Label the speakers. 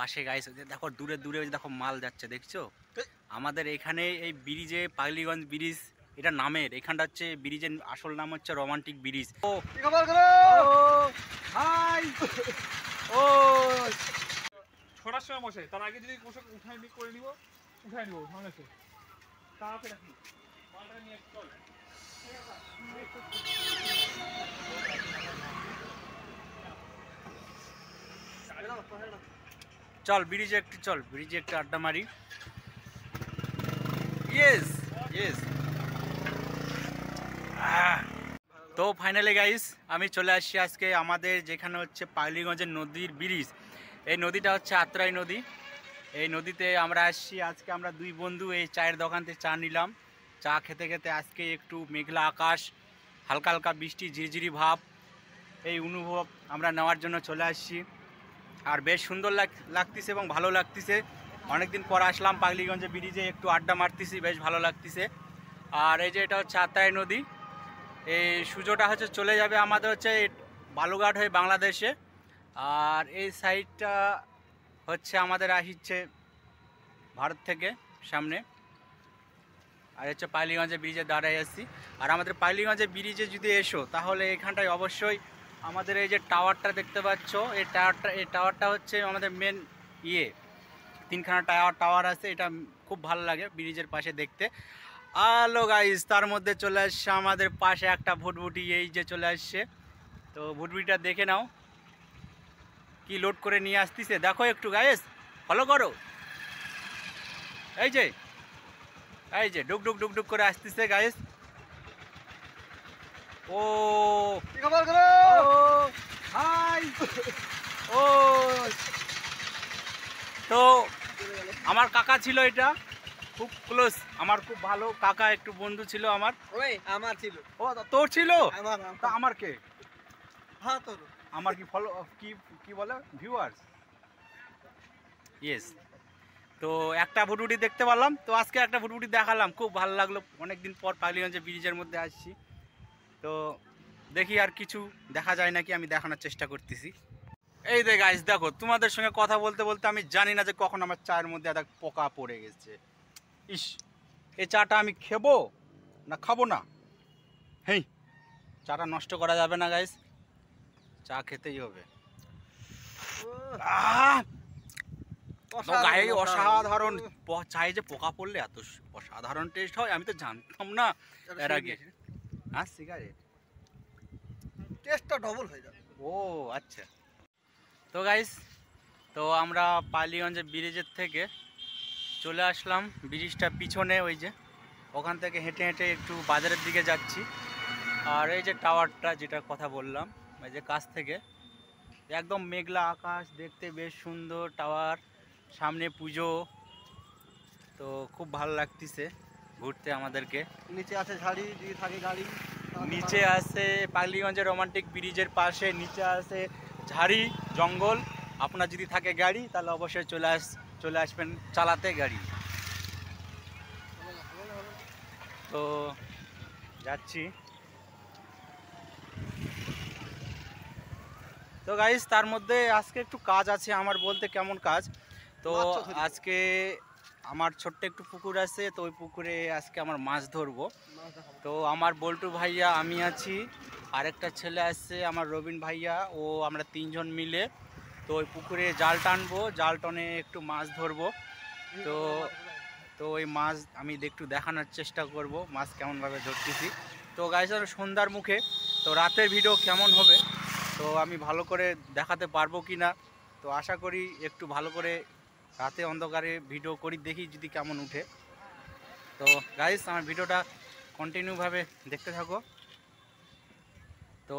Speaker 1: পাশে গাইস দেখো দূরে দূরে দেখো মাল যাচ্ছে দেখছো আমাদের এখানে এই ব্রিজে পাগলিগঞ্জ ব্রিজ এটা নামের এখানটা হচ্ছে ব্রিজের আসল নাম হচ্ছে রোমান্টিক ব্রিজ ও হাই ও ছোটার সময় বসে তার আগে যদি পোশাক উঠাই নিই করে নিব উঠাই নিব ভাঙা সে তাড়াতাড়ি রাখি মালটা নিয়ে চল চল ব্রিজে একটু চল ব্রিজে একটু আড্ডা মারি ইয়েস ইয়েস তো ফাইনালি গাইস আমি চলে আসছি আজকে আমাদের যেখানে হচ্ছে পাগলিগঞ্জের নদীর ব্রিজ এই নদীটা হচ্ছে আত্রাই নদী এই নদীতে আমরা আসছি আজকে আমরা দুই বন্ধু এই চায়ের দোকানতে চা নিলাম চা খেতে খেতে আজকে একটু মেঘলা আকাশ হালকা হালকা বৃষ্টি ঝিরঝিরি ভাব এই অনুভব আমরা নেওয়ার জন্য চলে আসছি আর বেশ সুন্দর লাগতেছে এবং ভালো লাগতেছে অনেকদিন পর আসলাম পাগলিগঞ্জে ব্রিজে একটু আড্ডা মারতেছি বেশ ভালো লাগতেছে আর এই যে এটা হচ্ছে আত্রাই নদী এই সূর্যটা হচ্ছে চলে যাবে আমাদের হচ্ছে বালুঘাট হয়ে বাংলাদেশে আর এই সাইডটা হচ্ছে আমাদের আসছে ভারত থেকে সামনে আর হচ্ছে পাইলিগঞ্জে ব্রিজে দাঁড়াই আসছি আর আমাদের পাইলিগঞ্জে ব্রিজে যদি এসো তাহলে এখানটায় অবশ্যই আমাদের এই যে টাওয়ারটা দেখতে পাচ্ছ এই টাওয়ারটা এই টাওয়ারটা হচ্ছে আমাদের মেন ইয়ে তিনখানা টাওয়ার টাওয়ার আছে এটা খুব ভালো লাগে ব্রিজের পাশে দেখতে আলো গাইজ তার মধ্যে চলে আসছে আমাদের পাশে একটা ভুটভুটি এই যে চলে আসছে তো ভুটভুটিটা দেখে নাও কি লোড করে নিয়ে আসতিছে দেখো একটু গাইজ ফলো করো এই যে এই যে ডুক ডুক ডুক ডুক করে আসতেছে গাইজ ও কি খবর তো আমার কাকা ছিল এটা খুব ক্লোজ আমার খুব ভালো কাকা একটু বন্ধু ছিল আমার ওই আমার ছিল ও তোর ছিল আমার আমার কে হ্যাঁ তোর আমার কি ফলো কি কি বলে ভিউয়ার্স ইয়েস তো একটা ভুটুটি দেখতে পারলাম তো আজকে একটা ভুটুটি দেখালাম খুব ভালো লাগলো অনেকদিন পর পাগলিগঞ্জে ব্রিজের মধ্যে আসছি তো দেখি আর কিছু দেখা যায় নাকি আমি দেখানোর চেষ্টা করতেছি এই দেখ আজ দেখো তোমাদের সঙ্গে কথা বলতে বলতে আমি জানি না যে কখন আমার চায়ের মধ্যে একটা পোকা পড়ে গেছে ইস এই চাটা আমি খেবো না খাবো না হেই চাটা নষ্ট করা যাবে না গাইজ চা খেতেই হবে অসাধারণ চায়ে যে পোকা পড়লে এত অসাধারণ টেস্ট হয় আমি তো জানতাম না এর আগে আসছি গাড়ি টেস্টটা ডবল হয়ে যাবে ও আচ্ছা তো গাইস তো আমরা পালিগঞ্জের ব্রিজের থেকে চলে আসলাম ব্রিজটা পিছনে ওই যে ওখান থেকে হেঁটে হেঁটে একটু বাজারের দিকে যাচ্ছি আর এই যে টাওয়ারটা যেটা কথা বললাম এই যে কাছ থেকে একদম মেঘলা আকাশ দেখতে বেশ সুন্দর টাওয়ার সামনে পুজো তো খুব ভালো লাগতিছে ঘুরতে আমাদেরকে নিচে আছে ঝাড়ি দিয়ে থাকে গাড়ি নিচে আছে পাগলিগঞ্জের রোমান্টিক ব্রিজের পাশে নিচে আছে ঝাড়ি জঙ্গল আপনার যদি থাকে গাড়ি তাহলে অবশ্যই চলে আস চলে আসবেন চালাতে গাড়ি তো যাচ্ছি তো গাইজ তার মধ্যে আজকে একটু কাজ আছে আমার বলতে কেমন কাজ তো আজকে আমার ছোট্ট একটু পুকুর আছে তো ওই পুকুরে আজকে আমার মাছ ধরবো তো আমার বল্টু ভাইয়া আমি আছি আরেকটা ছেলে আছে আমার রবিন ভাইয়া ও আমরা তিনজন মিলে তো ওই পুকুরে জাল টানবো জাল টনে একটু মাছ ধরবো তো তো ওই মাছ আমি একটু দেখানোর চেষ্টা করব মাছ কেমনভাবে ধরতেছি তো গাইজ সন্ধ্যার মুখে তো রাতের ভিডিও কেমন হবে তো আমি ভালো করে দেখাতে পারবো কি না তো আশা করি একটু ভালো করে রাতে অন্ধকারে ভিডিও করি দেখি যদি কেমন উঠে তো গাইস আমার ভিডিওটা কন্টিনিউভাবে দেখতে থাকো তো